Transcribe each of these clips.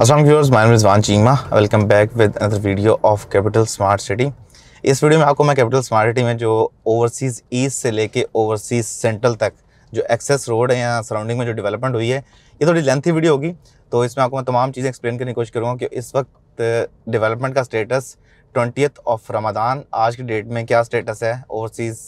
Aslam viewers my name Cheema welcome back with other video of Capital Smart City इस video में आपको मैं capital Smart city में जो ओवरसीज़ ईस्ट से लेके ओवरसीज़ सेंट्रल तक जो एक्सेस रोड है या सराउंडिंग में जो डेवलपमेंट हुई है ये थोड़ी लेंथी वीडियो होगी तो इसमें आपको मैं तमाम चीज़ें एक्सप्लेन करने की कोशिश करूँगा कि इस वक्त डिवेलपमेंट का स्टेटस ट्वेंटियथ ऑफ रमादान आज की डेट में क्या स्टेटस है ओवरसीज़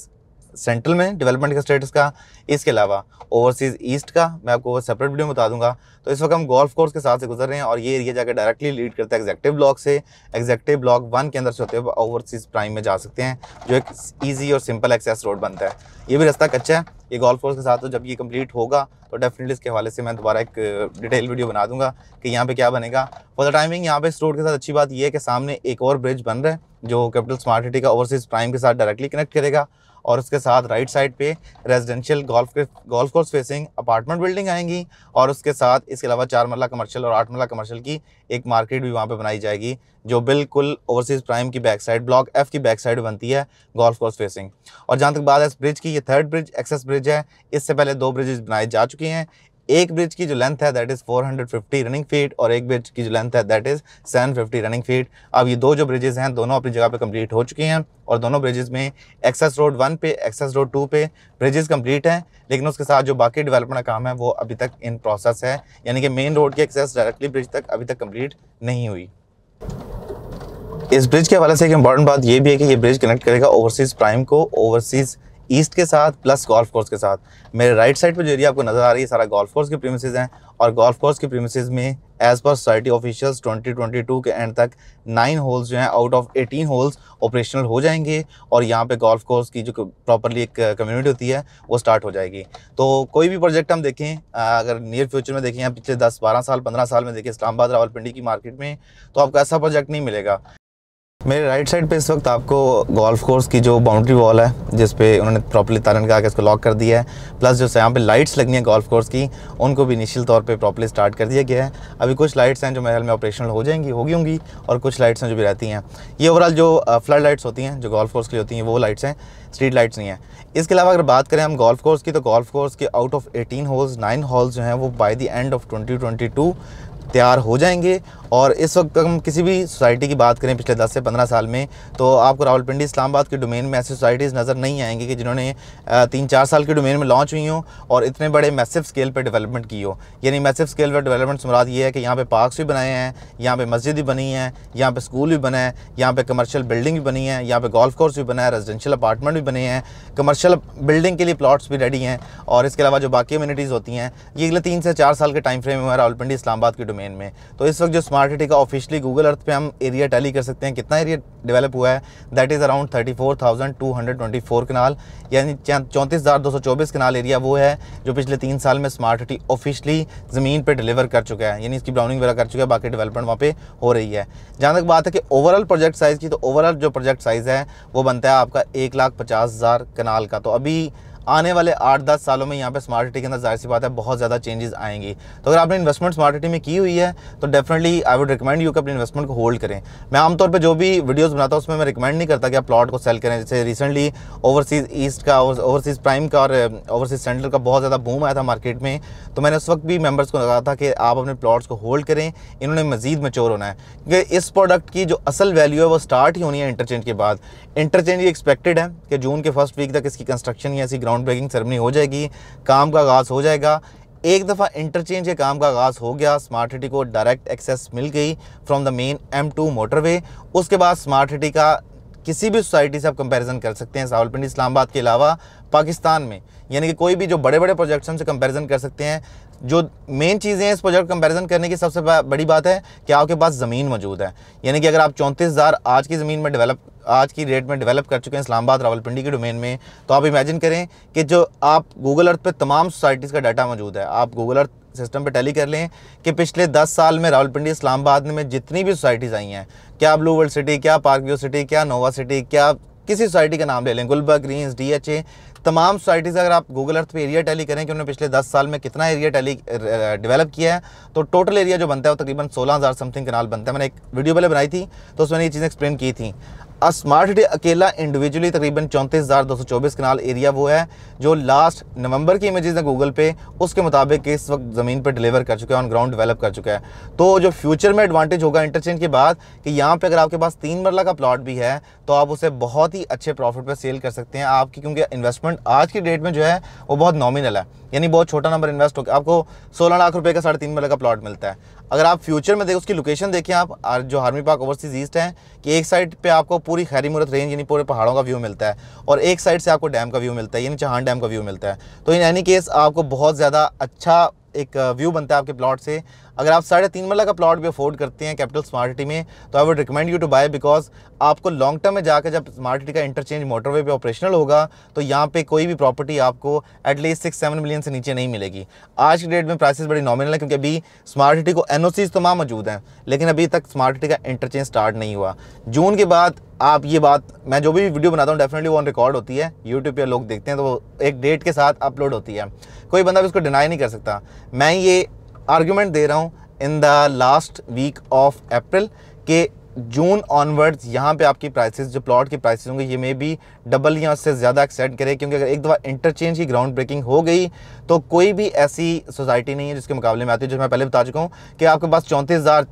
सेंट्रल में डेवलपमेंट का स्टेटस का इसके अलावा ओवरसीज़ ईस्ट का मैं आपको सेपरेट वीडियो में बता दूंगा तो इस वक्त हम गोल्फ कोर्स के साथ से गुजर रहे हैं और ये एरिया जाकर डायरेक्टली लीड करता है एग्जेक्टिव ब्लॉक से एग्जेक्टिव ब्लॉक वन के अंदर से होते हुए ओवरसीज़ प्राइम में जा सकते हैं जो एक ईजी और सिंपल एक्सेस रोड बनता है ये भी रास्ता कच्चा है ये गोल्फ कोर्स के साथ तो जब ये कंप्लीट होगा तो डेफिनेटली इसके हवाले से मैं दोबारा एक डिटेल वीडियो बना दूंगा कि यहाँ पे क्या बनेगा फॉर द टाइमिंग यहाँ पे इस रोड के साथ अच्छी बात यह है कि सामने एक और ब्रिज बन रहा है जो कैपिटल स्मार्ट सिटी का ओवरसीज़ प्राइम के साथ डायरेक्टली कनेक्ट करेगा और उसके साथ राइट साइड पे residential golf golf course facing apartment building आएंगी और उसके साथ इसके अलावा चार मरला कमर्शियल और आठ मरला कमर्शियल की एक मार्केट भी वहाँ पर बनाई जाएगी जो बिल्कुल ओवरसीज़ प्राइम की बैक साइड ब्लॉक एफ की बैक साइड बनती है गोल्फ कोर्स फेसिंग और जहाँ तक बात है इस ब्रिज की ये थर्ड ब्रिज एक्सेस ब्रिज है इससे पहले दो ब्रिजेज बनाए जा चुके हैं एक ब्रिज की जो लेंथ है दैट इज़ 450 रनिंग फीट और एक ब्रिज की जो लेंथ है दैट इज़ 750 रनिंग फीट अब ये दो जो ब्रिजेज़ हैं दोनों अपनी जगह पे कंप्लीट हो चुके हैं और दोनों ब्रिजेज़ में एक्सेस रोड वन पे एक्सेस रोड टू पे ब्रिजेज़ कंप्लीट हैं लेकिन उसके साथ जो बाकी डेवलपमेंट का काम है वो अभी तक इन प्रोसेस है यानी कि मेन रोड की एक्सेस डायरेक्टली ब्रिज तक अभी तक कम्प्लीट नहीं हुई इस ब्रिज के हवाले से एक इम्पॉर्टेंट बात ये भी है कि ये ब्रिज कनेक्ट करेगा ओवरसीज़ प्राइम को ओवरसीज़ ईस्ट के साथ प्लस गोल्फ कोर्स के साथ मेरे राइट साइड पर जो एरिया आपको नज़र आ रही है सारा गोल्फ कोर्स के प्रीमिस हैं और गोल्फ कोर्स के प्रीमिस में एज पर सोसाइटी ऑफिशियल्स 2022 के एंड तक नाइन होल्स जो हैं आउट ऑफ 18 होल्स ऑपरेशनल हो जाएंगे और यहाँ पे गोल्फ कोर्स की जो प्रॉपरली एक कम्युनिटी होती है वो स्टार्ट हो जाएगी तो कोई भी प्रोजेक्ट हम देखें अगर नियर फ्यूचर में देखें या पिछले 10-12 साल 15 साल में देखें इस्लामाबाद रावलपिंडी की मार्केट में तो आपको ऐसा प्रोजेक्ट नहीं मिलेगा मेरे राइट साइड पे इस वक्त आपको गोल्फ कोर्स की जो बाउंड्री वॉल है जिस पे उन्होंने प्रॉपरली तारन का आके इसको लॉक कर दिया है प्लस जो यहाँ पे लाइट्स लगनी है गोल्फ कोर्स की उनको भी निश्चित तौर पे प्रॉपरली स्टार्ट कर दिया गया है अभी कुछ लाइट्स हैं जो मेरे में ऑपरेशनल हो जाएंगी होगी होंगी और कुछ लाइट्स हैं जो भी रहती हैं ये ओवरऑल जो फ्लड लाइट्स होती हैं जो गोल्फ कोर्स की होती हैं वो लाइट्स हैं स्ट्रीट लाइट्स नहीं हैं इसके अलावा अगर बात करें हम गोल्फ कोर्स की तो गोल्फ कोर्स के out of eighteen holes nine holes जो हैं वो by the end of twenty तैयार हो जाएंगे और इस वक्त हम किसी भी सोसाइटी की बात करें पिछले 10 से 15 साल में तो आपको रावलपिंडी इस्लामाबाद के डोमेन में ऐसी सोसाइटीज़ नज़र नहीं आएंगी कि जिन्होंने तीन चार साल के डोमेन में लॉन्च हुई हो और इतने बड़े मैसिव स्केल पर डेवलपमेंट की हो यानी मैसिव स्केल पर डेवलपमेंट से मुराद ये है कि यहाँ पर पार्कस भी बनाए हैं यहाँ पर मस्जिद भी बनी है यहाँ पर स्कूल भी बनाए हैं यहाँ पर कमर्शल बिल्डिंग भी बनी है यहाँ पर गोल्फ कोर्स भी बना है रेजिडेंशियल अपार्टमेंट भी बने हैं कमर्शल बिल्डिंग के लिए प्लाट्स भी रेडी हैं और इसके अलावा जो बाकी कम्यूनिटीज़ होती हैं ये अगले तीन से चार साल के टाइम फ्रेम में रावलपिंडी इस्लामाबाद के डोमेन में तो इस वक्त जो स्मार्ट सिटी का ऑफिशियली गूगल अर्थ पे हम एरिया टैली कर सकते हैं कितना एरिया डेवलप हुआ है that is around thirty four thousand two hundred twenty four kanal यानी चौंतीस हज़ार दो सौ चौबीस कनाल एरिया वो है जो पिछले तीन साल में स्मार्ट सिटी ऑफिशियली ज़मीन पर डिलीवर कर चुका है यानी इसकी ब्राउनिंग वगैरह कर चुका है बाकी डेवलपमेंट वहाँ पर हो रही है जहाँ तक बात है कि ओवरऑल प्रोजेक्ट साइज़ की तो ओवरऑल जो प्रोजेक्ट साइज़ है वो बनता है आपका एक लाख पचास हज़ार कनाल का तो अभी आने वाले आठ दस सालों में यहाँ पे स्मार्ट सिटी के अंदर जाहिर सी बात है बहुत ज़्यादा चेंजेस आएंगी तो अगर आपने इन्वेस्टमेंट स्मार्ट सिटी में की हुई है तो definitely I would recommend you कि अपने इन्वेस्टमेंट को होल्ड करें मैं आमतौर पर जो भी वीडियोज़ बनाता हूँ उसमें मैं रिकमेंड नहीं करता कि आप प्लॉट को सेल करें जैसे रिसेंटली ओवरसीज़ ईस्ट का ओवरसीज़ प्राइम का और ओवरसीज़ uh, सेंटर का बहुत ज़्यादा बूम आया था मार्केट में तो मैंने उस वक्त भी मेम्बर्स को लगा था कि आप अपने प्लॉट्स को होल्ड करें इन्होंने मजीद मेच्योर होना है क्योंकि इस प्रोडक्ट की जो असल वैल्यू है वो स्टार्ट ही होनी है इंटरचेंज के बाद इंटरचेंज ये एक्सपेक्टेड है कि जून के फर्स्ट वीक तक इसकी कंस्ट्रक्शन या ऐसी ग्राउंड ग्राउंड ब्रेकिंग सेरेमनी हो जाएगी काम का आगाज़ हो जाएगा एक दफ़ा इंटरचेंज के काम का आगाज़ हो गया स्मार्ट सिटी को डायरेक्ट एक्सेस मिल गई from the main M two motorway उसके बाद स्मार्ट सिटी का किसी भी सोसाइटी से आप कंपैरिजन कर सकते हैं सावलपिंडी इस्लामाबाद के अलावा पाकिस्तान में यानी कि कोई भी जो बड़े बड़े प्रोजेक्ट्स से कंपैरिजन कर सकते हैं जो मेन चीज़ें हैं इस प्रोजेक्ट कंपैरिजन करने की सबसे बड़ी बात है कि आपके पास ज़मीन मौजूद है यानी कि अगर आप चौंतीस हज़ार आज की ज़मीन में डेवलप आज की डेट में डेवलप कर चुके हैं इस्लामाबाद रावलपिंडी के डोमेन में तो आप इमेजिन करें कि जो आप गूगल अर्थ पे तमाम सोसाइटीज़ का डाटा मौजूद है आप गूगल अर्थ सिस्टम पे टैली कर लें कि पिछले 10 साल में रावलपिंडी इस्लामाबाद में जितनी भी सोसाइटीज़ आई हैं क्या ब्लू वर्ल्ड सिटी क्या पार्क व्यू सिटी क्या नोवा सिटी क्या किसी सोसाइटी का नाम ले लें Gulberg Greens D H A तमाम सोसाइटीज़ अगर आप गूगल अर्थ पे एरिया टैली करें कि उन्होंने पिछले 10 साल में कितना एरिया टैली डेवलप किया है तो टोटल एरिया जो बनता है वो तकरीबन 16000 समथिंग कनाल बनता है मैंने एक वीडियो पहले बनाई थी तो उसमें ये चीज़ें एक्सप्लेन की थी स्मार्ट सिटी अकेला इंडिविजुअली तकरीबन चौंतीस हज़ार दो सौ चौबीस कनाल एरिया वो है जो लास्ट नवंबर की इमेजेस हैं गूगल पे उसके मुताबिक इस वक्त ज़मीन पर डिलीवर कर चुका है ऑन ग्राउंड डेवलप कर चुका है तो जो फ्यूचर में एडवांटेज होगा इंटरचेंज के बाद कि यहाँ पर अगर आपके पास तीन मरला का प्लाट भी है तो आप उसे बहुत ही अच्छे प्रॉफिट पर सेल कर सकते हैं आपकी क्योंकि इन्वेस्टमेंट आज की डेट में जो है वो बहुत नॉमिनल है यानी बहुत छोटा नंबर इन्वेस्ट होकर आपको सोलह लाख रुपये का साढ़े तीन मरला का प्लाट मिलता है अगर आप फ्यूचर में देखो उसकी लोकेशन देखें आप जो हार्मी पार्क ओवरसीज ईस्ट है कि एक साइड पे आपको पूरी खैरी मूरत रेंज यानी पूरे पहाड़ों का व्यू मिलता है और एक साइड से आपको डैम का व्यू मिलता है यानी चहान डैम का व्यू मिलता है तो इन एनी केस आपको बहुत ज़्यादा अच्छा एक व्यू बनता है आपके प्लॉट से अगर आप साढ़े तीन मरला का प्लॉट भी अफोर्ड करते हैं कैपिटल स्मार्ट में तो I would recommend you to buy because आपको लॉन्ग टर्म में जाकर जब स्मार्ट का इंटरचेंज मोटरवे पे ऑपरेशनल होगा तो यहाँ पे कोई भी प्रॉपर्टी आपको एटलीस्ट सिक्स सेवन मिलियन से नीचे नहीं मिलेगी आज की डेट में प्राइसेस बड़ी नॉमिनल है क्योंकि अभी स्मार्ट को एन तमाम तो मौजूद हैं लेकिन अभी तक स्मार्ट का इंटरचेंज स्टार्ट नहीं हुआ जून के बाद आप ये बात मैं जो भी वीडियो बनाता हूँ डेफिनेटली वो ऑन रिकॉर्ड होती है यूट्यूब पर लोग देखते हैं तो एक डेट के साथ अपलोड होती है कोई बंदा भी उसको डिनाई नहीं कर सकता मैं ये आर्ग्यूमेंट दे रहा हूँ in the last week of April के जून ऑनवर्ड्स यहाँ पे आपकी प्राइसेस जो प्लॉट की प्राइसेस होंगे ये मे भी डबल या उससे ज़्यादा एक्सेंड करें क्योंकि अगर एक दफ़ा इंटरचेंज की ग्राउंड ब्रेकिंग हो गई तो कोई भी ऐसी सोसाइटी नहीं है जिसके मुकाबले में आती है जो मैं पहले बता चुका हूँ कि आपके पास चौंतीस हज़ार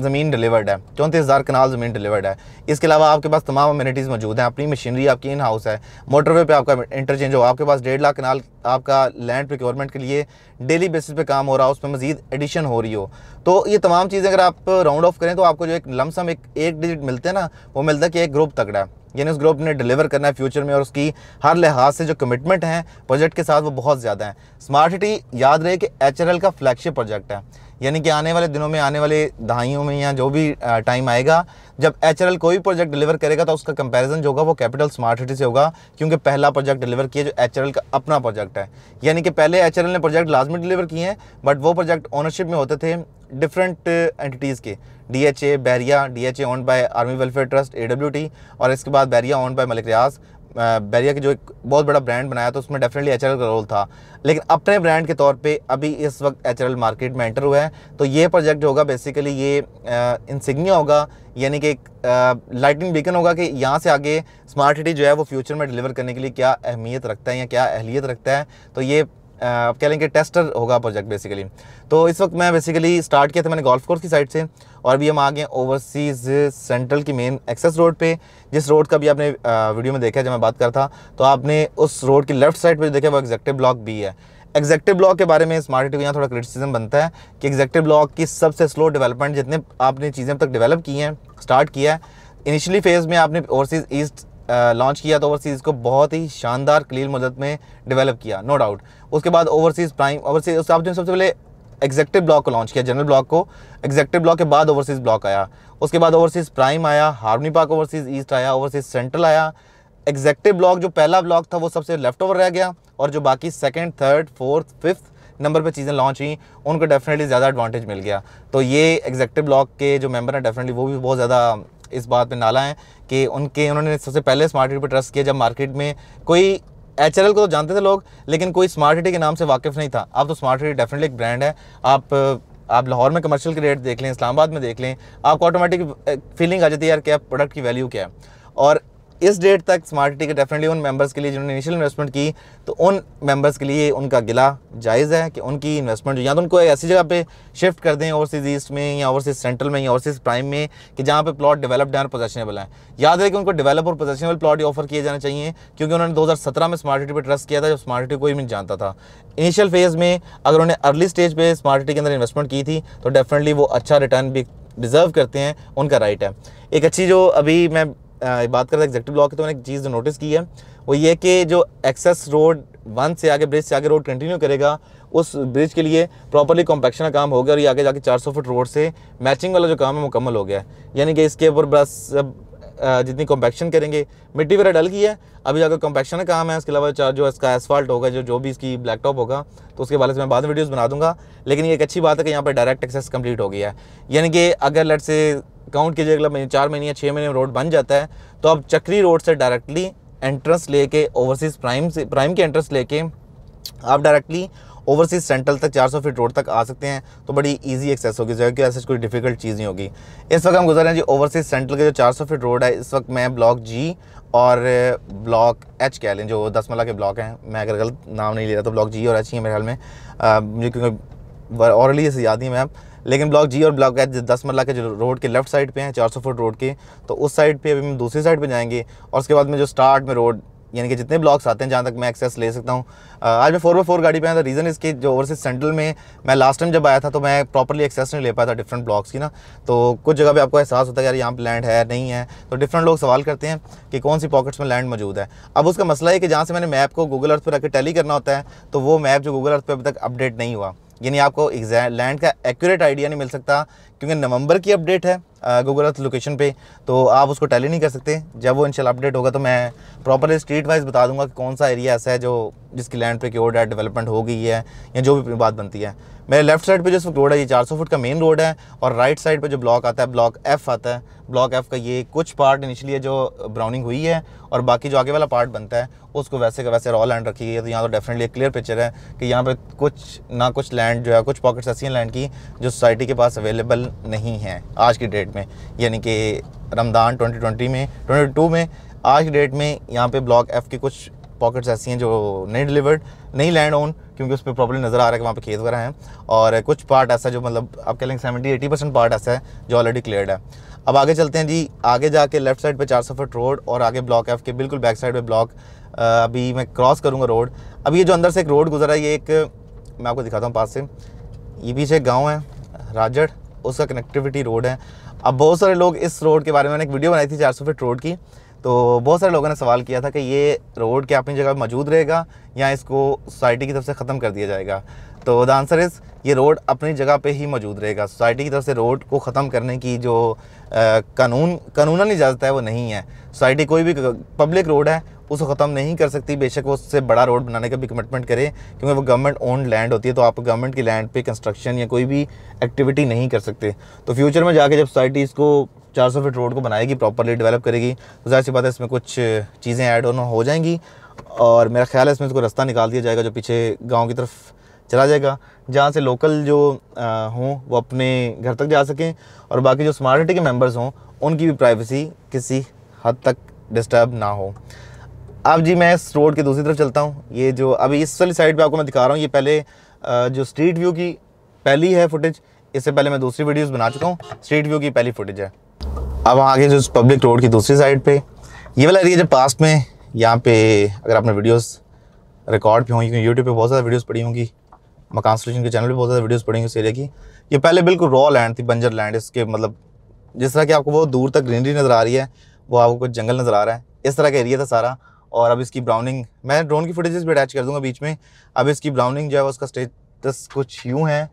ज़मीन डिलीवर्ड है चौंतीस हज़ार कनाल ज़मीन डिलीवर्ड है इसके अलावा आपके पास तमाम अम्यूनिटीज़ मौजूद हैं अपनी मशीनरी आपकी इन हाउस है मोटरवे पे आपका इंटरचेंज हो आपके पास डेढ़ लाख कनाल आपका लैंड प्रिक्योरमेंट के लिए डेली बेसिस पे काम हो रहा है उस पर मजीद एडिशन हो रही हो तो ये तमाम चीज़ें अगर आप राउंड ऑफ करें तो आपको जो एक लमसम एक एक डिजिट मिलते हैं ना वो मिलता है कि एक ग्रुप तगड़ा है यानी उस ग्रुप ने डिलीवर करना है फ्यूचर में और उसकी हर लिहाज से जो कमिटमेंट है प्रोजेक्ट के साथ वो बहुत ज़्यादा है स्मार्ट सिटी याद रहे कि एच का फ्लैगशिप प्रोजेक्ट है यानी कि आने वाले दिनों में आने वाले दहाइयों में या जो भी टाइम आएगा जब एच कोई भी प्रोजेक्ट डिलीवर करेगा तो उसका कंपैरिजन जो होगा वो कैपिटल स्मार्ट सिटी से होगा क्योंकि पहला प्रोजेक्ट डिलीवर किया जो एच का अपना प्रोजेक्ट है यानी कि पहले एच ने प्रोजेक्ट लाजमी डिलीवर किए हैं बट वो प्रोजेक्ट ओनरशिप में होते थे डिफरेंट एंटिटीज़ के D H A Bahria D H A own by Army Welfare Trust A W T और इसके बाद बैरिया ओन बाय मलिक रियाज बैरिया के जो एक बहुत बड़ा ब्रांड बनाया तो उसमें डेफिनेटली एच का रोल था लेकिन अपने ब्रांड के तौर पे अभी इस वक्त एच मार्केट में एंटर हुआ है तो ये प्रोजेक्ट होगा बेसिकली ये इनसिग्निया होगा यानी कि एक लाइटिंग बीकन होगा कि यहाँ से आगे स्मार्ट सिटी जो है वो फ्यूचर में डिलीवर करने के लिए क्या अहमियत रखता है या क्या अहलियत रखता है तो ये कह लेंगे टेस्टर होगा प्रोजेक्ट बेसिकली तो इस वक्त मैं बेसिकली स्टार्ट किया था मैंने गोल्फ कोर्स की साइड से और अभी हम आ गए ओवरसीज़ सेंट्रल की मेन एक्सेस रोड पे जिस रोड का भी आपने वीडियो में देखा जब मैं बात कर था तो आपने उस रोड की लेफ्ट साइड पर देखा वो एग्जेक्टिव ब्लॉक बी है एग्जेक्टिव ब्लॉक के बारे में स्मार्ट सिटी यहाँ थोड़ा क्रिटिसिज्म बनता है कि एग्जेक्टिव ब्लॉक की सबसे स्लो डेवलपमेंट जितने आपने चीज़ें अब तक डेवलप की हैं स्टार्ट किया है इनिशियली फेज़ में आपने ओवरसीज़ ईस्ट लॉन्च किया तो ओवरसीज़ को बहुत ही शानदार क्लियर मदद में डेवलप किया नो डाउट उसके बाद ओवरसीज़ प्राइम ओवरसीज उस आपने सबसे पहले एग्जेक्टिव ब्लॉक को लॉन्च किया जनरल ब्लॉक को एग्जेक्टिव ब्लॉक के बाद ओवरसीज़ ब्लॉक आया उसके बाद ओवरसीज़ प्राइम आया हार्मनी पार्क ओवरसीज़ ईस्ट आया ओवरसीज़ सेंट्रल आया एग्जेक्टिव ब्लॉक जो पहला ब्लॉक था वो सबसे लेफ्ट ओवर रह गया और जो बाकी second third fourth fifth number पे चीज़ें लॉन्च हुई उनको डेफिनेटली ज़्यादा एडवांटेज मिल गया तो ये एग्जेक्टिव ब्लॉक के जो मेंबर हैं डेफिनेटली वो भी बहुत ज़्यादा इस बात में नाला हैं कि उनके उन्होंने सबसे पहले स्मार्ट सिटी पर ट्रस्ट किया जब मार्केट में कोई एच को तो जानते थे लोग लेकिन कोई स्मार्ट सिटी के नाम से वाकिफ़ नहीं था अब तो स्मार्ट सिटी डेफिनेटली एक ब्रांड है आप आप लाहौर में कमर्शियल के रेट देख लें इस्लामाबाद में देख लें आपको ऑटोमेटिक फीलिंग आ जाती है यार क्या प्रोडक्ट की वैल्यू क्या है और इस डेट तक स्मार्ट सिटी के डेफिनेटली उन मेंबर्स के लिए जिन्होंने इनिशियल इन्वेस्टमेंट की तो उन मेंबर्स के लिए उनका गिला जायज़ है कि उनकी इन्वेस्टमेंट या तो उनको ऐसी जगह पे शिफ्ट कर दें ओवरसीज़ ईस्ट में या ओवरसीज़ सेंट्रल में या ओवरसीज़ प्राइम में कि जहाँ पे प्लॉट डेवलप्ड और पोजेशनेबल है याद रहे कि उनको डेवलप और पोजेशनेबल प्लॉट ऑफर किए जाने चाहिए क्योंकि उन्होंने दो में स्मार्ट सिटी पर ट्रस्ट किया था जब स्मार्ट सिटी कोई भी जानता था इनिशियल फेज़ में अगर उन्होंने अर्ली स्टेज पर स्मार्ट सिटी के अंदर इन्वेस्टमेंट की थी तो डेफिनेटली वो अच्छा रिटर्न भी डिज़र्व करते हैं उनका राइट है एक अच्छी जो अभी मैं आ, बात करें एग्जेक्टिव ब्लॉक की तो मैंने एक चीज़ जो नोटिस की है वो ये कि जो एक्सेस रोड वन से आगे ब्रिज से आगे रोड कंटिन्यू करेगा उस ब्रिज के लिए प्रॉपरली कॉम्पैक्शन का काम हो गया और ये आगे जाके 400 फुट रोड से मैचिंग वाला जो काम है मुकम्मल हो गया है यानी कि इसके ऊपर बस जितनी कॉम्पैक्शन करेंगे मिट्टी वगैरह डल की है अभी जाकर कॉम्पैक्शन का काम है उसके अलावा चार जो इसका एसफाल्ट होगा जो जो भी इसकी ब्लैकटॉप होगा तो उसके बारे से मैं बाद में वीडियोज़ बना दूंगा लेकिन ये एक अच्छी बात है कि यहाँ पर डायरेक्ट एक्सेस कम्प्लीट हो गया है यानी कि अगर लट से काउंट कीजिए अगला महीने चार महीने या छः महीने रोड बन जाता है तो आप चक्री रोड से डायरेक्टली एंट्रेंस लेके ओवरसीज़ प्राइम से प्राइम के एंट्रेंस लेके आप डायरेक्टली ओवरसीज सेंट्रल तक 400 फीट रोड तक आ सकते हैं तो बड़ी इजी एक्सेस होगी जो कि ऐसी कोई डिफिकल्ट चीज़ नहीं होगी इस वक्त हम गुजर रहे हैं जी ओवरसीज सेंट्रल के जो 400 फीट रोड है इस वक्त मैं ब्लॉक जी और ब्लॉक एच कह लें जो दस मला के ब्लॉक हैं मैं अगर गलत नाम नहीं ले रहा तो ब्लॉक जी और एच ही है मेरे ख्याल में मुझे क्योंकि और याद ही मैं आप लेकिन ब्लॉक जी और ब्लॉक एच दस मरला के जो रोड के लेफ्ट साइड पे हैं 400 फुट रोड के तो उस साइड पे अभी हम दूसरी साइड पे जाएंगे और उसके बाद में जो स्टार्ट में रोड यानी कि जितने ब्लॉक्स आते हैं जहाँ तक मैं एक्सेस ले सकता हूँ आज मैं फोर बाई फोर गाड़ी पे आया था रीज़न इसके जो ओवरसीज सेंट्रल में मैं लास्ट टाइम जब आया था तो मैं प्रॉपरली एक्सेस नहीं ले पाया था डिफरेंट ब्लॉक्स की ना तो कुछ जगह पे आपको एहसास होता है यार यहाँ पर लैंड है नहीं है तो डिफरेंट लोग सवाल करते हैं कि कौन सी पॉकेट्स में लैंड मौजूद है अब उसका मसला है कि जहाँ से मैंने मैप को गूगल अर्थ पर रखकर टैली करना होता है तो वो मैप जो गूगल अर्थ पर अभी तक अपडेट नहीं हुआ यानी आपको लैंड का एक्यूरेट आइडिया नहीं मिल सकता क्योंकि नवंबर की अपडेट है गूगल अर्थ लोकेशन पे तो आप उसको टैली नहीं कर सकते जब वो इनशाला अपडेट होगा तो मैं प्रॉपरली स्ट्रीट वाइज बता दूंगा कि कौन सा एरिया ऐसा है जो जिसकी लैंड पे क्योर है डेवलपमेंट हो गई है या जो भी बात बनती है मेरे लेफ्ट साइड पे जो रोड है ये 400 फुट का मेन रोड है और राइट साइड पे जो ब्लॉक आता है ब्लॉक एफ़ आता है ब्लॉक एफ़ का ये कुछ पार्ट इनिशियली जो ब्राउनिंग हुई है और बाकी जो आगे वाला पार्ट बनता है उसको वैसे का वैसे रॉ लैंड रखी गई है तो यहाँ तो डेफिनेटली एक क्लियर पिक्चर है कि यहाँ पर कुछ ना कुछ लैंड जो है कुछ पॉकेट्स ऐसी हैं लैंड की जो सोसाइटी के पास अवेलेबल नहीं है आज की डेट डेट में यानी कि रमदान 2020 में 2022 में आज की डेट में यहाँ पे ब्लॉक एफ़ के कुछ पॉकेट्स ऐसी हैं जो नहीं डिलीवर्ड नहीं लैंड ऑन क्योंकि उस पर प्रॉब्लम नज़र आ रहा है कि वहाँ पे खेत वगैरह हैं और कुछ पार्ट ऐसा जो मतलब आप कह लेंगे सेवेंटी एटी परसेंट पार्ट ऐसा है जो ऑलरेडी क्लियर है अब आगे चलते हैं जी आगे जाके लेफ्ट साइड पे चार सौ फुट रोड और आगे ब्लॉक एफ के बिल्कुल बैक साइड पे ब्लॉक अभी मैं क्रॉस करूँगा रोड अब ये जो अंदर से एक रोड गुजरा है ये एक मैं आपको दिखाता हूँ पास से ये पीछे गाँव है राजड़ उसका कनेक्टिविटी रोड है अब बहुत सारे लोग इस रोड के बारे में मैंने एक वीडियो बनाई थी चार सौ फीट रोड की तो बहुत सारे लोगों ने सवाल किया था कि ये रोड क्या अपनी जगह मौजूद रहेगा या इसको सोसाइटी की तरफ से ख़त्म कर दिया जाएगा तो द आंसर इज़ ये रोड अपनी जगह पे ही मौजूद रहेगा सोसाइटी की तरफ से रोड को ख़त्म करने की जो आ, कानून कानूनन इजाज़त है वो नहीं है सोसाइटी कोई भी पब्लिक रोड है उसको ख़त्म नहीं कर सकती बेशक वो उससे बड़ा रोड बनाने का भी कमिटमेंट करे क्योंकि वो गवर्नमेंट ओन लैंड होती है तो आप गवर्नमेंट की लैंड पे कंस्ट्रक्शन या कोई भी एक्टिविटी नहीं कर सकते तो फ्यूचर में जाके जब सोसाइटी इसको चार सौ फीट रोड को बनाएगी प्रॉपरली डेवलप करेगी तो जाहिर सी बात है इसमें कुछ चीज़ें ऐड ऑन हो जाएंगी और मेरा ख्याल है इसमें इसको रास्ता निकाल दिया जाएगा जो पीछे गाँव की तरफ चला जाएगा जहाँ से लोकल जो हों वो अपने घर तक जा सकें और बाकी जो स्मार्ट सिटी के मेम्बर्स हों उनकी भी प्राइवेसी किसी हद तक डिस्टर्ब ना हो अब जी मैं इस रोड के दूसरी तरफ चलता हूँ ये जो अभी इस वाली साइड पे आपको मैं दिखा रहा हूँ ये पहले जो स्ट्रीट व्यू की पहली है फुटेज इससे पहले मैं दूसरी वीडियोस बना चुका हूँ स्ट्रीट व्यू की पहली फुटेज है अब आगे जो पब्लिक रोड की दूसरी साइड पे ये वाला एरिया जब पास्ट में यहाँ पे अगर आपने वीडियोस रिकॉर्ड भी होंगी क्योंकि यूट्यूब पर बहुत ज़्यादा वीडियोज़ पड़ी होंगी मकान स्टेशन के चैनल पर बहुत ज़्यादा वीडियोज़ पड़ी होंगी इस एरिया की ये पहले बिल्कुल रॉ लैंड थी बंजर लैंड इसके मतलब जिस तरह की आपको बहुत दूर तक ग्रीनरी नज़र आ रही है वो आपको जंगल नज़र आ रहा है इस तरह का एरिया था सारा और अब इसकी ब्राउनिंग मैं ड्रोन की फुटेजेस भी अटैच कर दूंगा बीच में अब इसकी ब्राउनिंग जो है उसका स्टेटस कुछ यूँ है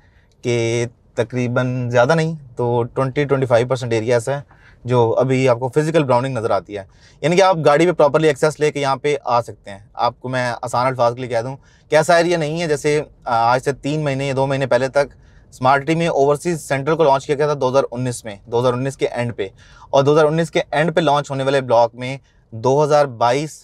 कि तकरीबन ज़्यादा नहीं तो twenty twenty five percent area ऐसा है जो अभी आपको फिज़िकल ब्राउनिंग नज़र आती है यानी कि आप गाड़ी पे प्रॉपरली एक्सेस ले कर यहाँ पर आ सकते हैं आपको मैं आसान अल्फाज के लिए कह दूँ कि ऐसा एरिया नहीं है जैसे आज से तीन महीने या दो महीने पहले तक स्मार्ट टी में ओवरसीज सेंटर को लॉन्च किया गया था 2019 में 2019 के एंड पे और 2019 के एंड पे लॉन्च होने वाले ब्लॉक में 2022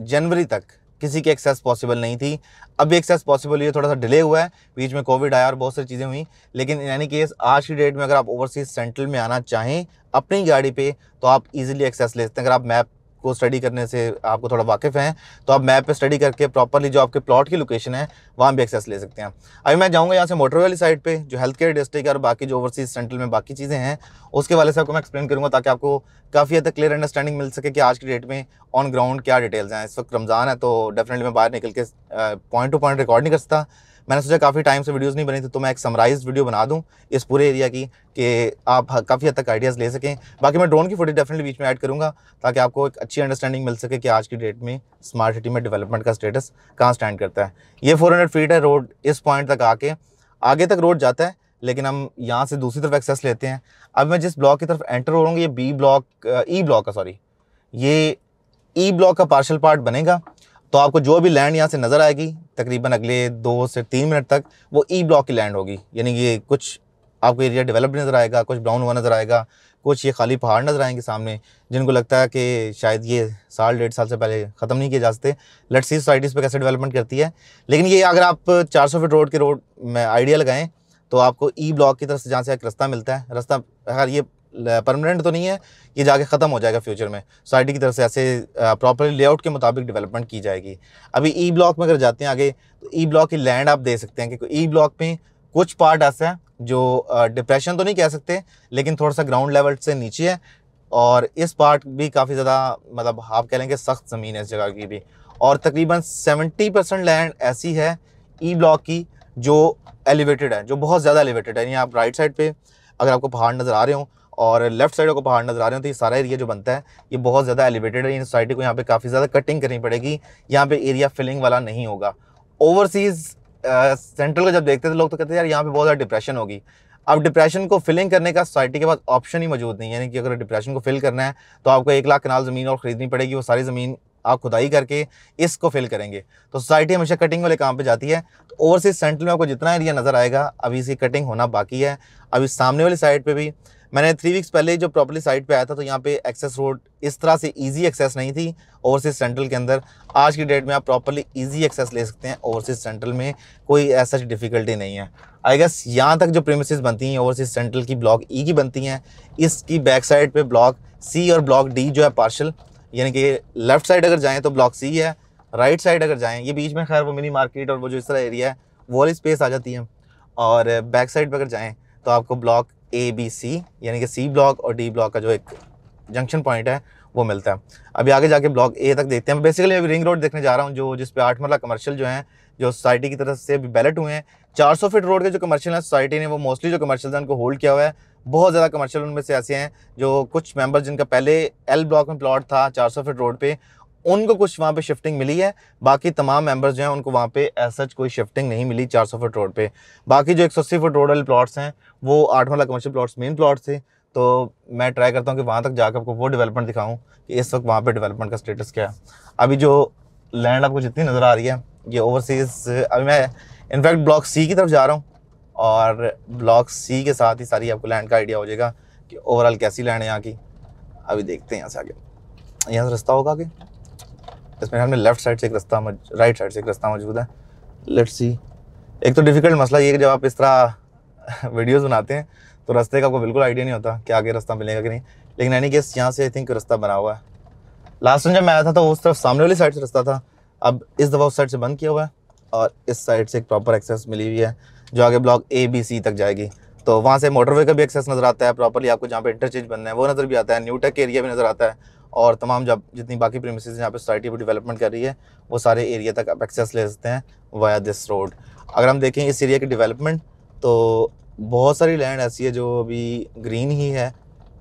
जनवरी तक किसी की एक्सेस पॉसिबल नहीं थी अब एक्सेस पॉसिबल ये थोड़ा सा डिले हुआ है बीच में कोविड आया और बहुत सारी चीज़ें हुई लेकिन यानी कि आज की डेट में अगर आप ओवरसीज सेंट्रल में आना चाहें अपनी गाड़ी पे तो आप इजीली एक्सेस ले सकते हैं अगर आप मैप को स्टडी करने से आपको थोड़ा वाकिफ़ हैं तो आप मैप पे स्टडी करके प्रॉपरली जो आपके प्लॉट की लोकेशन है वहाँ भी एक्सेस ले सकते हैं अभी मैं जाऊँगा यहाँ से मोटर वाली साइड पर जो हेल्थ केयर डिस्ट्रिक्ट और बाकी जो ओवरसीज सेंट्रल में बाकी चीज़ें हैं उसके वाले से आपको मैं एक्सप्लेन करूँगा ताकि आपको काफ़ी हद तक क्लियर अंडरस्टैंडिंग मिल सके कि आज की डेट में ऑन ग्राउंड क्या डिटेल्स हैं इस वक्त रमज़ान है तो डेफिनेटली मैं बाहर निकल के पॉइंट टू पॉइंट रिकॉर्ड नहीं कर सकता मैंने सोचा काफ़ी टाइम से वीडियोस नहीं बनी थी तो मैं एक समराइज वीडियो बना दूं इस पूरे एरिया की कि आप काफ़ी हद तक आइडियाज़ ले सकें बाकी मैं ड्रोन की फुटेज डेफिनेटली बीच में ऐड करूँगा ताकि आपको एक अच्छी अंडरस्टैंडिंग मिल सके कि आज की डेट में स्मार्ट सिटी में डेवलपमेंट का स्टेटस कहाँ स्टैंड करता है ये फोर फीट है रोड इस पॉइंट तक आके आगे तक रोड जाता है लेकिन हम यहाँ से दूसरी तरफ एक्सेस लेते हैं अब मैं जिस ब्लॉक की तरफ एंटर हो रहा हूँ ये बी ब्लॉक ई ब्लॉक का सॉरी ये ई ब्लॉक का पार्शल पार्ट बनेगा तो आपको जो भी लैंड यहाँ से नज़र आएगी तकरीबन अगले दो से तीन मिनट तक वो ई e ब्लॉक की लैंड होगी यानी कि कुछ आपको एरिया डेवलप नज़र आएगा कुछ ब्राउन हुआ नज़र आएगा कुछ ये खाली पहाड़ नज़र आएंगे सामने जिनको लगता है कि शायद ये साल डेढ़ साल से पहले ख़त्म नहीं किए जा सकते लट्सी सी सोसाइटीज़ पर कैसे डेवलपमेंट करती है लेकिन ये अगर आप 400 फीट रोड के रोड में आइडिया लगाएं तो आपको ई e ब्लॉक की तरफ से जहाँ से एक रास्ता मिलता है रास्ता अगर ये परमानेंट तो नहीं है ये जाके ख़त्म हो जाएगा फ्यूचर में सोसाइटी की तरफ से ऐसे प्रॉपरली लेआउट के मुताबिक डेवलपमेंट की जाएगी अभी ई ब्लॉक में अगर जाते हैं आगे तो ई ब्लॉक की लैंड आप दे सकते हैं क्योंकि ई ब्लॉक में कुछ पार्ट ऐसा है जो डिप्रेशन तो नहीं कह सकते लेकिन थोड़ा सा ग्राउंड लेवल से नीचे है और इस पार्ट भी काफ़ी ज़्यादा मतलब आप कह लेंगे सख्त ज़मीन है इस जगह की भी और तकरीबन 70 परसेंट लैंड ऐसी है ई ब्लॉक की जो एलिवेटेड है जो बहुत ज़्यादा एलिवेटेड है यानी आप राइट साइड पे अगर आपको पहाड़ नज़र आ रहे हो और लेफ्ट साइड को पहाड़ नज़र आ रहे हैं तो ये सारा एरिया जो बनता है ये बहुत ज़्यादा एलिवेटेड है इन सोसाइटी को यहाँ पे काफ़ी ज़्यादा कटिंग करनी पड़ेगी यहाँ पे एरिया फिलिंग वाला नहीं होगा ओवरसीज़ सेंट्रल का जब देखते थे तो लोग तो कहते हैं यार यहाँ पे बहुत ज़्यादा डिप्रेशन होगी अब डिप्रेशन को फिलिंग करने का सोसाइटी के पास ऑप्शन ही मौजूद नहीं है यानी कि अगर डिप्रेशन को फिल करना है तो आपको एक लाख कनाल ज़मीन और ख़रीदनी पड़ेगी वो सारी ज़मीन आप खुदाई करके इसको फिल करेंगे तो सोसाइटी हमेशा कटिंग वाले काम पे जाती है तो ओवरसीज सेंट्रल में आपको जितना एरिया नज़र आएगा अभी इसकी कटिंग होना बाकी है अभी सामने वाली साइड पे भी मैंने थ्री वीक्स पहले जो प्रॉपर्ली साइट पे आया था तो यहाँ पे एक्सेस रोड इस तरह से इजी एक्सेस नहीं थी ओवरसीज सेंट्रल के अंदर आज की डेट में आप प्रॉपर्ली इजी एक्सेस ले सकते हैं ओवरसीज सेंट्रल में कोई ऐसा डिफिकल्टी नहीं है आई गेस यहाँ तक जो प्रेमिस बनती हैं ओवरसीज सेंट्रल की ब्लॉक ई e की बनती हैं इसकी बैक साइड पर ब्लॉक सी और ब्लॉक डी जो है पार्शल यानी कि लेफ्ट साइड अगर जाएँ तो ब्लॉक सी है राइट साइड अगर जाएँ ये बीच में खैर वो मिनी मार्केट और वो जो इस तरह एरिया है वो वाली स्पेस आ जाती है और बैक साइड पर अगर जाएँ तो आपको ब्लॉक ए बी सी यानी कि सी ब्लॉक और डी ब्लॉक का जो एक जंक्शन पॉइंट है वो मिलता है अभी आगे जाके ब्लॉक ए तक देखते हैं बेसिकली अभी रिंग रोड देखने जा रहा हूँ जो जिस पे आठ मरला कमर्शियल जो है जो सोसाइटी की तरफ से अभी बैलेट हुए हैं चार सौ फीट रोड के जो कमर्शियल हैं सोसाइटी ने वो मोस्टली जो कमर्शियल हैं उनको होल्ड किया हुआ है बहुत ज़्यादा कमर्शियल उनमें से ऐसे हैं जो कुछ मेंबर्स जिनका पहले एल ब्लॉक में प्लॉट था 400 फीट रोड पे उनको कुछ वहाँ पे शिफ्टिंग मिली है बाकी तमाम मेंबर्स जो हैं उनको वहाँ पे ऐसा कोई शिफ्टिंग नहीं मिली 400 फुट रोड पे बाकी जो 180 फुट रोड वाले प्लॉट्स हैं वो आठ वाला कमर्शियल प्लॉट्स मेन प्लाट्स थे तो मैं ट्राई करता हूँ कि वहाँ तक जाकर आपको वो डेवलपमेंट दिखाऊँ कि इस वक्त वहाँ पर डेवलपमेंट का स्टेटस क्या है अभी जो लैंड आपको जितनी नज़र आ रही है ये ओवरसीज़ अभी मैं इनफैक्ट ब्लॉक सी की तरफ जा रहा हूँ और ब्लॉक सी के साथ ही सारी आपको लैंड का आइडिया हो जाएगा कि ओवरऑल कैसी लैंड है यहाँ की अभी देखते हैं यहाँ से आगे यहाँ से रास्ता होगा आगे इसमें हमने लेफ्ट साइड से एक रास्ता राइट साइड से एक रास्ता मौजूद है लेट सी एक तो डिफ़िकल्ट मसला ये है कि जब आप इस तरह वीडियोस बनाते हैं तो रास्ते का आपको बिल्कुल आइडिया नहीं होता कि आगे रास्ता मिलेगा कि नहीं लेकिन यानी कि यहाँ से आई थिंक रास्ता बना हुआ है लास्ट टाइम जब मैं आया था तो उस तरफ सामने वाली साइड से रास्ता था अब इस दफ़ा उस साइड से बंद किया हुआ है और इस साइड से एक प्रॉपर एक्सेस मिली हुई है जो आगे ब्लॉक ए बी सी तक जाएगी तो वहाँ से मोटरवे का भी एक्सेस नज़र आता है प्रॉपरली आपको जहाँ पे इंटरचेंज बनना है वो नज़र भी आता है न्यू टेक एरिया भी नज़र आता है और तमाम जब जितनी बाकी प्रेमिस यहाँ पे सोसाइटी पर डेवलपमेंट कर रही है वो सारे एरिया तक आप एक्सेस ले सकते हैं वाया दिस रोड अगर हम देखें इस एरिया की डेवलपमेंट तो बहुत सारी लैंड ऐसी है जो अभी ग्रीन ही है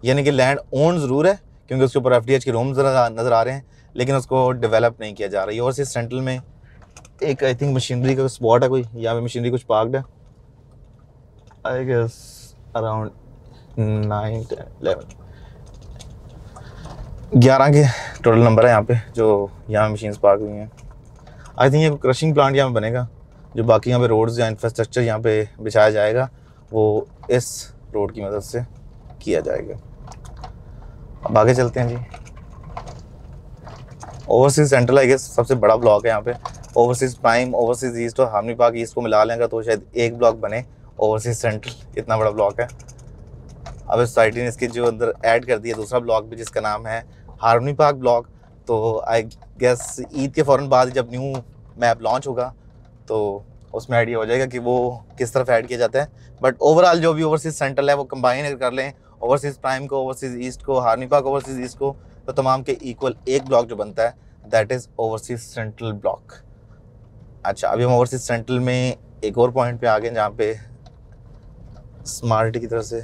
यानी कि लैंड ओन ज़रूर है क्योंकि उसके ऊपर एफ डी एच के रूम नज़र आ रहे हैं लेकिन उसको डेवलप नहीं किया जा रहा है और से सेंट्रल में एक आई थिंक मशीनरी का स्पॉट है कोई यहाँ पे मशीनरी कुछ पार्कड है I guess around nine ten eleven ग्यारह के टोटल नंबर है यहाँ पे जो यहाँ मशीन्स पार्क हुई हैं आई थिंक ये क्रशिंग प्लांट यहाँ बनेगा जो बाकी यहाँ पे रोड्स या इंफ्रास्ट्रक्चर यहाँ पे बिछाया जाएगा वो इस रोड की मदद से किया जाएगा अब आगे चलते हैं जी ओवरसीज सेंट्रल आई गेस सबसे बड़ा ब्लॉक है यहाँ पे ओवरसीज प्राइम ओवरसीज ईस्ट और हामनी पार्क ईस्ट को मिला लेंगे तो शायद एक ब्लॉक बने ओवरसीज सेंट्रल इतना बड़ा ब्लॉक है अब इस सोसाइटी ने इसके जो अंदर ऐड कर दिया दूसरा ब्लॉक भी जिसका नाम है आर्मी पार्क ब्लॉग तो आई गेस ईद के फ़ौर बाद जब न्यू मैप लॉन्च होगा तो उसमें आइडिया हो जाएगा कि वो किस तरफ ऐड किया जाता है बट ओवरऑल जो भी ओवरसीज़ सेंट्रल है वो कंबाइन कर लें ओवरसीज़ प्राइम को ओवरसीज़ ईस्ट को हारनी पार्क ओवरसीज़ ईस्ट को तो तमाम के इक्वल एक ब्लॉक जो बनता है that is overseas central block अच्छा अभी हम ओवरसीज़ सेंट्रल में एक और पॉइंट पे आ गए जहाँ पे स्मार्ट की तरफ से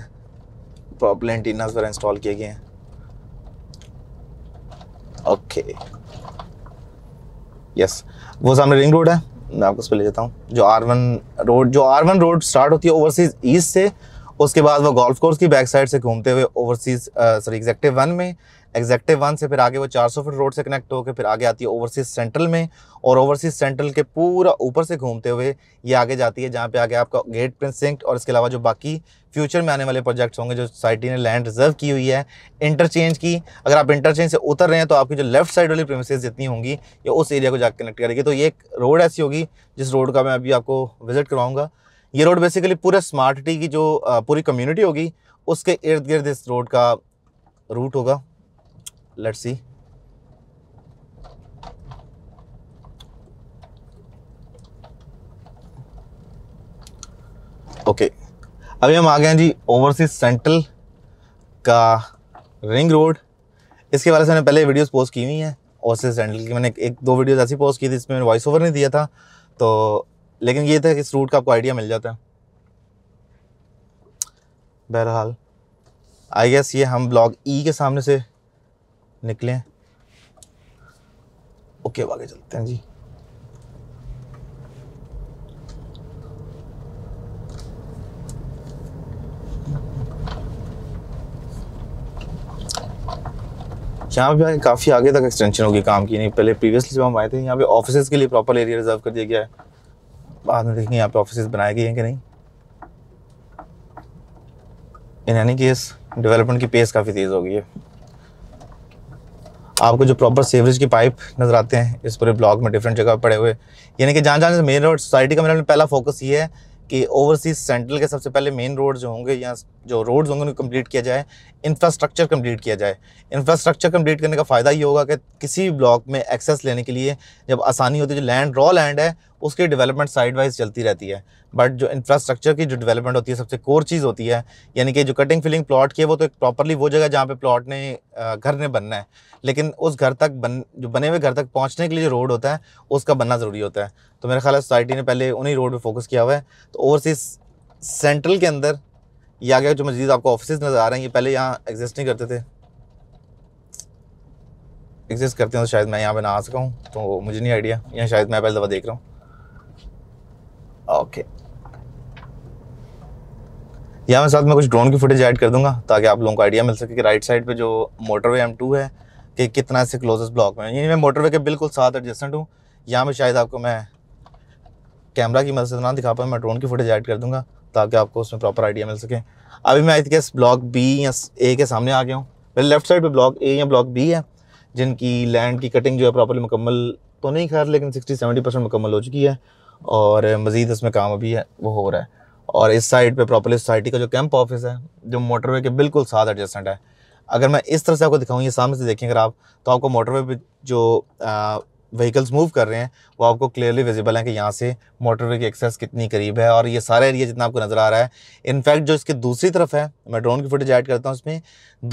प्रॉपर एंटीनाज वगैरह इंस्टॉल किए गए हैं ओके यस वो सामने रिंग रोड है मैं आपको उस पर ले जाता हूँ जो आर वन रोड जो आर वन रोड स्टार्ट होती है ओवरसीज ईस्ट से उसके बाद वो गोल्फ कोर्स की बैक साइड से घूमते हुए ओवरसीज सॉरी एग्जेक्टिव वन में एग्जेक्टिव वन से फिर आगे वो 400 फुट रोड से कनेक्ट होकर फिर आगे आती है ओवरसीज सेंट्रल में और ओवरसीज सेंट्रल के पूरा ऊपर से घूमते हुए ये आगे जाती है जहाँ पे आगे आपका गेट प्रिंस सिंह और इसके अलावा जो बाकी फ्यूचर में आने वाले प्रोजेक्ट्स होंगे जो सोसाइटी ने लैंड रिजर्व की हुई है इंटरचेंज की अगर आप इंटरचेंज से उतर रहे हैं तो आपकी जो लेफ्ट साइड वाली प्रेमिसेस जितनी होंगी या उस एरिया को जाकर कनेक्ट करेगी तो ये एक रोड ऐसी होगी जिस रोड का मैं अभी आपको विजिट करवाऊँगा ये रोड बेसिकली पूरे स्मार्ट सिटी की जो पूरी कम्युनिटी होगी उसके इर्द गिर्द इस रोड का रूट होगा लेट्स सी ओके okay. अभी हम आ गए हैं जी ओवरसीज सेंट्रल का रिंग रोड इसके बारे से मैंने पहले वीडियोस पोस्ट की हुई हैं ओवरसीज सेंट्रल की मैंने एक दो वीडियोस ऐसी पोस्ट की थी जिसमें मैंने वॉइस ओवर नहीं दिया था तो लेकिन ये था कि इस रूट का आपको आइडिया मिल जाता है बहरहाल आई गेस ये हम ब्लॉग ई e के सामने से निकले हैं ओके आगे चलते हैं जी यहाँ पे काफ़ी आगे तक एक्सटेंशन होगी काम की नहीं पहले प्रीवियसली जब हम आए थे यहाँ पे ऑफिस के लिए प्रॉपर एरिया रिजर्व कर दिया गया है बाद में देखेंगे यहाँ पे ऑफिस बनाए गए हैं कि नहीं इन एनी केस डेवलपमेंट की पेस काफ़ी तेज़ हो गई है आपको जो प्रॉपर सेवरेज की पाइप नज़र आते हैं इस पूरे ब्लॉक में डिफरेंट जगह पड़े हुए यानी कि जहाँ जहाँ मेन रोड सोसाइटी का मेरा पहला फोकस ये है कि ओवरसीज सेंट्रल के सबसे पहले मेन रोड जो होंगे या जो रोड्स होंगे उनको कंप्लीट किया जाए इंफ्रास्ट्रक्चर कंप्लीट किया जाए इंफ्रास्ट्रक्चर कंप्लीट करने का फ़ायदा ये होगा कि किसी भी ब्लॉक में एक्सेस लेने के लिए जब आसानी होती है जो लैंड रॉ लैंड है उसकी डेवलपमेंट साइड वाइज चलती रहती है बट जो इंफ्रास्ट्रक्चर की जो डेवलपमेंट होती है सबसे कोर चीज़ होती है यानी कि जो कटिंग फिलिंग प्लॉट की है वो तो एक प्रॉपरली वो जगह जहाँ पे प्लॉट ने घर ने बनना है लेकिन उस घर तक बन जो बने हुए घर तक पहुँचने के लिए जो रोड होता है उसका बनना ज़रूरी होता है तो मेरे ख्याल सोसाइटी ने पहले उन्हीं रोड पर फोकस किया हुआ है तो ओवरसीज सेंट्रल के अंदर ये आगे जो मजीद आपको ऑफिस नज़र आ रहे हैं ये पहले यहाँ एग्जिस्ट नहीं करते थे एग्जिस्ट करते हैं तो शायद मैं यहाँ पे ना आ सका हूँ तो मुझे नहीं आइडिया यहाँ शायद मैं पहले दफ़ा देख रहा हूँ ओके यहाँ मैं साथ में कुछ ड्रोन की फुटेज ऐड कर दूंगा ताकि आप लोगों को आइडिया मिल सके कि राइट साइड पे जो मोटरवे एम टू है कि कितना से क्लोजेस्ट ब्लॉक में यानी मैं मोटरवे के बिल्कुल साथ एडजस्टेंट हूँ यहाँ पर शायद आपको मैं कैमरा की मदद से ना दिखा पाऊँ मैं ड्रोन की फुटेज ऐड कर दूँगा ताकि आपको उसमें प्रॉपर आइडिया मिल सके अभी मैं आई थी ब्लॉक बी या ए के सामने आ गया हूँ मेरे लेफ्ट साइड पर ब्लॉक ए या ब्लॉक बी है जिनकी लैंड की कटिंग जो है प्रॉपरली मुकम्मल तो नहीं खैर लेकिन सिक्सटी सेवेंटी परसेंट मुकम्मल हो चुकी है और मज़ीद इसमें काम अभी है वो हो रहा है और इस साइड पे प्रॉपर्ली सोसाइटी का जो कैंप ऑफिस है जो मोटरवे के बिल्कुल साथ एडजस्टेंट है अगर मैं इस तरह से आपको दिखाऊँ ये सामने से देखें अगर आप तो आपको मोटरवे पे जो व्हीकल्स मूव कर रहे हैं वो आपको क्लियरली विजिबल है कि यहाँ से मोटरवे की एक्सेस कितनी करीब है और ये सारा एरिया जितना आपको नज़र आ रहा है इनफैक्ट जो इसके दूसरी तरफ है मैं ड्रोन की फुटेज ऐड करता हूँ उसमें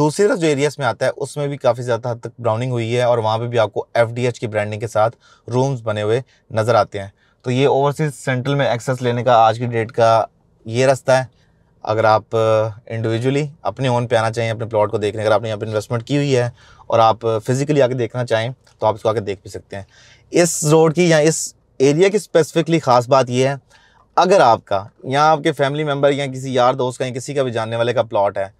दूसरी तरफ जो एरियाज़ में आता है उसमें भी काफ़ी ज़्यादा हद तक ब्राउनिंग हुई है और वहाँ पर भी आपको एफ की ब्रांडिंग के साथ रूम्स बने हुए नज़र आते हैं तो ये ओवरसीज सेंट्रल में एक्सेस लेने का आज की डेट का ये रास्ता है अगर आप इंडिविजुअली uh, अपने ओन पे आना चाहिए अपने प्लॉट को देखने अगर आपने यहाँ पर इन्वेस्टमेंट की हुई है और आप फिजिकली uh, आके देखना चाहें तो आप इसको आके देख भी सकते हैं इस रोड की या इस एरिया की स्पेसिफिकली ख़ास बात यह है अगर आपका या आपके फैमिली मेम्बर या किसी यार दोस्त का या किसी का भी जानने वाले का प्लॉट है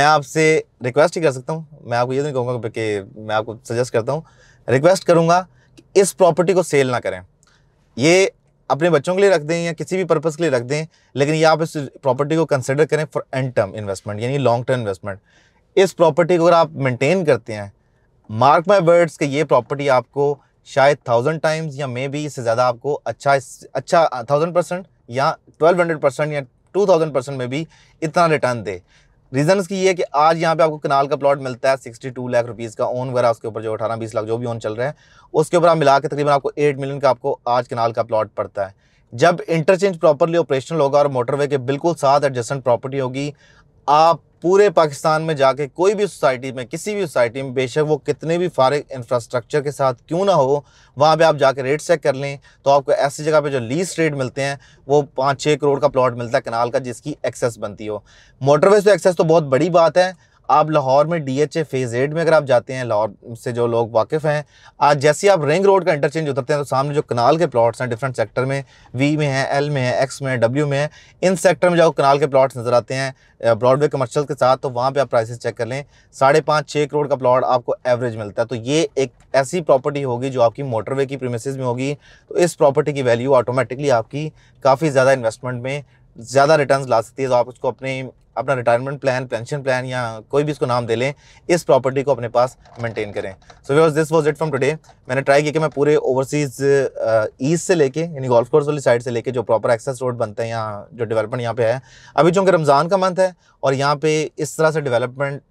मैं आपसे रिक्वेस्ट ही कर सकता हूँ मैं आपको ये तो नहीं कहूँगा कि मैं आपको सजेस्ट करता हूँ रिक्वेस्ट करूँगा कि इस प्रॉपर्टी को सेल ना करें ये अपने बच्चों के लिए रख दें या किसी भी पर्पज़ के लिए रख दें लेकिन ये आप इस प्रॉपर्टी को कंसिडर करें फॉर एंड टर्म इन्वेस्टमेंट यानी लॉन्ग टर्म इन्वेस्टमेंट इस प्रॉपर्टी को अगर आप मेंटेन करते हैं मार्क माई वर्ड्स के ये प्रॉपर्टी आपको शायद थाउजेंड टाइम्स या मे बी इससे ज़्यादा आपको अच्छा अच्छा थाउजेंड परसेंट या ट्वेल्व हंड्रेड परसेंट या टू थाउजेंड परसेंट में भी इतना रिटर्न दे रीजन की ये कि आज यहाँ पे आपको कनाल का प्लॉट मिलता है 62 लाख रुपीज़ का ओन वगैरह उसके ऊपर जो अठारह बीस लाख जो भी ओन चल रहे हैं उसके ऊपर आप मिला के तकरीबन आपको एट मिलियन का आपको आज कनाल का प्लॉट पड़ता है जब इंटरचेंज प्रॉपरली ऑपरेशनल होगा और मोटरवे के बिल्कुल साथ एडजस्टेंट प्रॉपर्टी होगी आप पूरे पाकिस्तान में जाके कोई भी सोसाइटी में किसी भी सोसाइटी में बेशक वो कितने भी फारे इंफ्रास्ट्रक्चर के साथ क्यों ना हो वहाँ पे आप जाके रेट चेक कर लें तो आपको ऐसी जगह पे जो लीज रेट मिलते हैं वो पाँच छः करोड़ का प्लॉट मिलता है कनाल का जिसकी एक्सेस बनती हो मोटरवेज पे एक्सेस तो बहुत बड़ी बात है आप लाहौर में D H A phase eight में अगर आप जाते हैं लाहौर से जो लोग वाकिफ़ हैं आज जैसे आप रिंग रोड का इंटरचेंज उतरते हैं तो सामने जो कनाल के प्लाट्स हैं डिफरेंट सेक्टर में वी में है एल में है एक्स में है डब्ल्यू में है इन सेक्टर में जाओ कनाल के प्लाट्स नज़र आते हैं ब्रॉडवे कमर्शल के साथ तो वहाँ पर आप प्राइसेस चेक कर लें साढ़े पाँच छः करोड़ का प्लाट आपको एवरेज मिलता है तो ये एक ऐसी प्रॉपर्टी होगी जो आपकी मोटरवे की प्रीमिसज में होगी तो इस प्रॉपर्टी की वैल्यू ऑटोमेटिकली आपकी काफ़ी ज़्यादा इन्वेस्टमेंट में ज़्यादा रिटर्न ला सकती है तो आप उसको अपने अपना रिटायरमेंट प्लान पेंशन प्लान या कोई भी इसको नाम दे लें इस प्रॉपर्टी को अपने पास मेंटेन करें so viewers this was it from today मैंने ट्राई किया कि मैं पूरे ओवरसीज़ ईस्ट uh, से लेके यानी गोल्फ कोर्स वाली साइड से लेके जो प्रॉपर एक्सेस रोड बनते हैं यहाँ जो डेवलपमेंट यहाँ पे है अभी चूँकि रमज़ान का मंथ है और यहाँ पे इस तरह से डिवेलपमेंट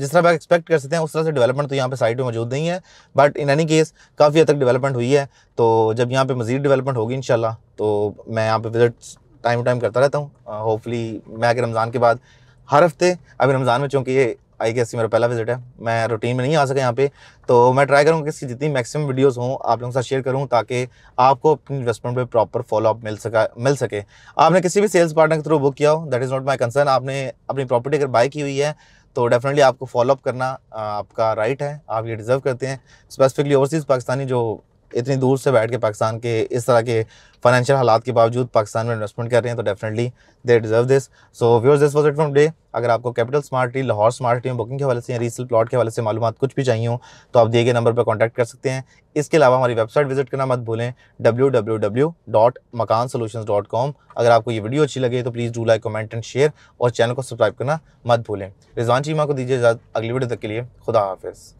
जिस तरह आप एक्सपेक्ट कर सकते हैं उस तरह से डेवलपमेंट तो यहाँ पे साइट में मौजूद नहीं है बट इन एनी केस काफ़ी हद तक डेवलपमेंट हुई है तो जब यहाँ पे मज़ीद डेवलपमेंट होगी इन तो मैं यहाँ पे विजिट टाइम टू टाइम करता रहता हूँ होपफुली मैं आगे रमज़ान के बाद हर हफ्ते अभी रमज़ान में चूँकि ये आई गेस मेरा पहला विजिट है मैं रूटीन में नहीं आ सका यहाँ पे तो मैं ट्राई करूँगा कि जितनी मैक्सिमम वीडियोस हों आप लोगों के साथ शेयर करूँ ताकि आपको अपनी इन्वेस्टमेंट पे प्रॉपर फॉलोअप मिल सका मिल सके आपने किसी भी सेल्स पार्टनर के थ्रू बुक किया हो that is not my concern आपने अपनी प्रॉपर्टी अगर बाय की हुई है तो डेफिनेटली आपको फॉलोअप करना आपका राइट है आप ये डिज़र्व करते हैं स्पेसिफिकली ओवरसीज़ पाकिस्तानी जो इतनी दूर से बैठ के पाकिस्तान के इस तरह के फाइनेंशियल हालात के बावजूद पाकिस्तान में इन्वेस्टमेंट कर रहे हैं तो definitely they deserve this so viewers this was it from day अगर आपको capital smart city Lahore smart city booking के हवाले से या रीसेल प्लॉट के हवाले से मालूम कुछ भी चाहिए हो तो आप दिए गए नंबर पर कॉन्टैक्ट कर सकते हैं इसके अलावा हमारी वेबसाइट विजिट करना मत भूलें कॉम अगर आपको ये वीडियो अच्छी लगे तो please do like comment and share और चैनल को सब्सक्राइब करना मत भूलें रिजवान चीमा को दीजिए अगली वीडियो तक के लिए खुदा हाफिज़